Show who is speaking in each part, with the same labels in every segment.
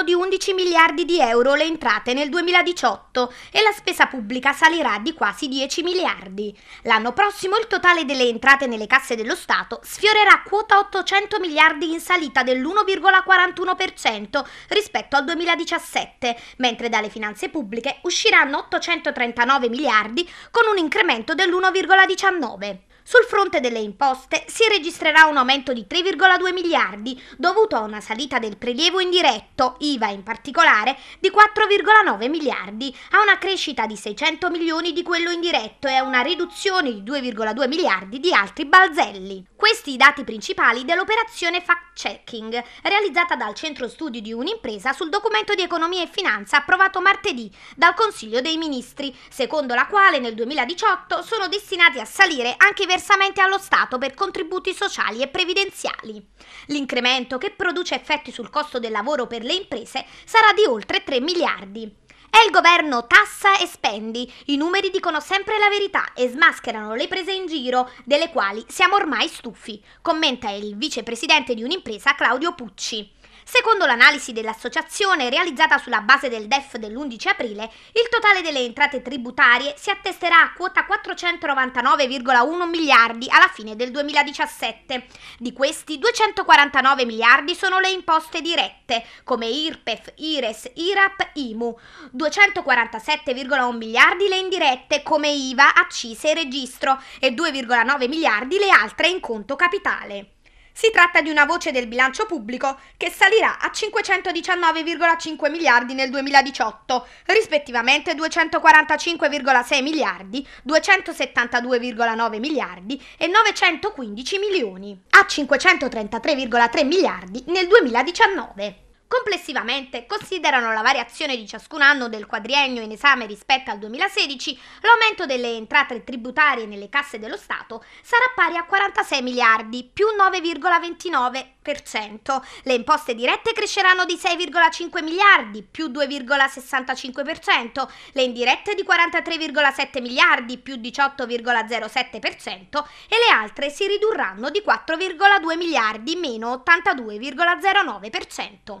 Speaker 1: saranno di 11 miliardi di euro le entrate nel 2018 e la spesa pubblica salirà di quasi 10 miliardi. L'anno prossimo il totale delle entrate nelle casse dello Stato sfiorerà quota 800 miliardi in salita dell'1,41% rispetto al 2017, mentre dalle finanze pubbliche usciranno 839 miliardi con un incremento dell'1,19%. Sul fronte delle imposte si registrerà un aumento di 3,2 miliardi dovuto a una salita del prelievo indiretto, IVA in particolare, di 4,9 miliardi, a una crescita di 600 milioni di quello indiretto e a una riduzione di 2,2 miliardi di altri balzelli. Questi i dati principali dell'operazione fact-checking realizzata dal centro studi di un'impresa sul documento di economia e finanza approvato martedì dal Consiglio dei Ministri, secondo la quale nel 2018 sono destinati a salire anche i diversamente allo Stato per contributi sociali e previdenziali. L'incremento, che produce effetti sul costo del lavoro per le imprese, sarà di oltre 3 miliardi. È il governo tassa e spendi, i numeri dicono sempre la verità e smascherano le prese in giro, delle quali siamo ormai stufi, commenta il vicepresidente di un'impresa Claudio Pucci. Secondo l'analisi dell'associazione realizzata sulla base del DEF dell'11 aprile, il totale delle entrate tributarie si attesterà a quota 499,1 miliardi alla fine del 2017. Di questi 249 miliardi sono le imposte dirette, come IRPEF, IRES, IRAP, IMU, 247,1 miliardi le indirette, come IVA, accise e registro, e 2,9 miliardi le altre in conto capitale. Si tratta di una voce del bilancio pubblico che salirà a 519,5 miliardi nel 2018, rispettivamente 245,6 miliardi, 272,9 miliardi e 915 milioni, a 533,3 miliardi nel 2019. Complessivamente, considerano la variazione di ciascun anno del quadriennio in esame rispetto al 2016, l'aumento delle entrate tributarie nelle casse dello Stato sarà pari a 46 miliardi, più 9,29%. Le imposte dirette cresceranno di 6,5 miliardi, più 2,65%, le indirette di 43,7 miliardi, più 18,07% e le altre si ridurranno di 4,2 miliardi, meno 82,09%.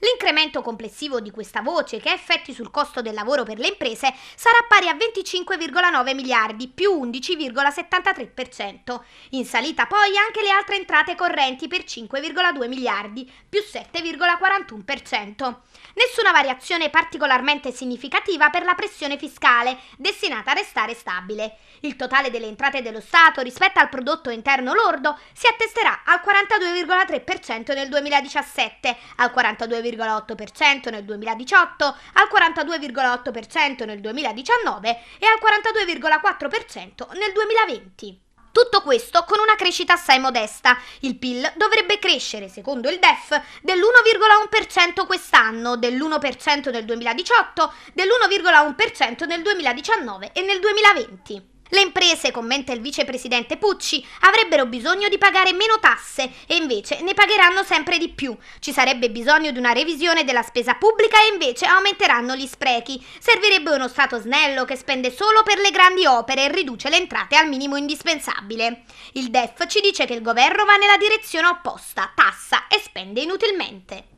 Speaker 1: L'incremento complessivo di questa voce, che ha effetti sul costo del lavoro per le imprese, sarà pari a 25,9 miliardi più 11,73%. In salita poi anche le altre entrate correnti per 5,2 miliardi più 7,41%. Nessuna variazione particolarmente significativa per la pressione fiscale, destinata a restare stabile. Il totale delle entrate dello Stato rispetto al prodotto interno lordo si attesterà al 42,3% nel 2017, al 42,3% 42,8% nel 2018, al 42,8% nel 2019 e al 42,4% nel 2020. Tutto questo con una crescita assai modesta. Il PIL dovrebbe crescere, secondo il DEF, dell'1,1% quest'anno, dell'1% nel 2018, dell'1,1% nel 2019 e nel 2020. Le imprese, commenta il vicepresidente Pucci, avrebbero bisogno di pagare meno tasse e invece ne pagheranno sempre di più. Ci sarebbe bisogno di una revisione della spesa pubblica e invece aumenteranno gli sprechi. Servirebbe uno Stato snello che spende solo per le grandi opere e riduce le entrate al minimo indispensabile. Il DEF ci dice che il governo va nella direzione opposta, tassa e spende inutilmente.